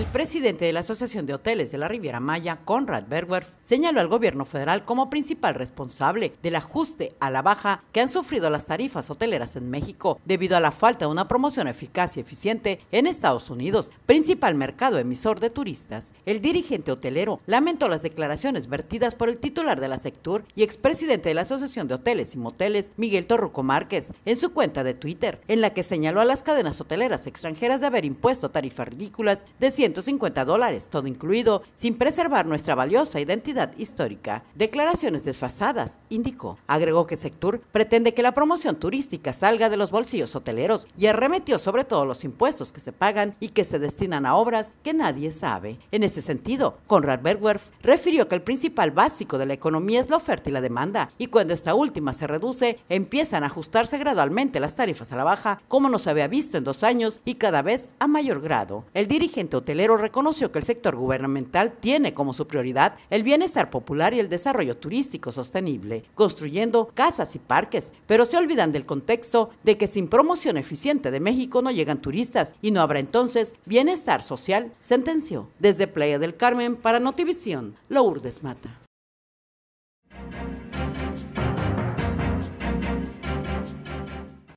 El presidente de la Asociación de Hoteles de la Riviera Maya, Conrad Bergwerf, señaló al gobierno federal como principal responsable del ajuste a la baja que han sufrido las tarifas hoteleras en México debido a la falta de una promoción eficaz y eficiente en Estados Unidos, principal mercado emisor de turistas. El dirigente hotelero lamentó las declaraciones vertidas por el titular de la sector y expresidente de la Asociación de Hoteles y Moteles, Miguel Torruco Márquez, en su cuenta de Twitter, en la que señaló a las cadenas hoteleras extranjeras de haber impuesto tarifas ridículas de 100 150 dólares, todo incluido, sin preservar nuestra valiosa identidad histórica. Declaraciones desfasadas, indicó. Agregó que Sectur pretende que la promoción turística salga de los bolsillos hoteleros y arremetió sobre todo los impuestos que se pagan y que se destinan a obras que nadie sabe. En ese sentido, Conrad Bergwerf refirió que el principal básico de la economía es la oferta y la demanda, y cuando esta última se reduce, empiezan a ajustarse gradualmente las tarifas a la baja, como no se había visto en dos años y cada vez a mayor grado. El dirigente hotelero pero reconoció que el sector gubernamental tiene como su prioridad el bienestar popular y el desarrollo turístico sostenible, construyendo casas y parques, pero se olvidan del contexto de que sin promoción eficiente de México no llegan turistas y no habrá entonces bienestar social, sentenció. Desde Playa del Carmen para Notivisión, Lourdes Mata.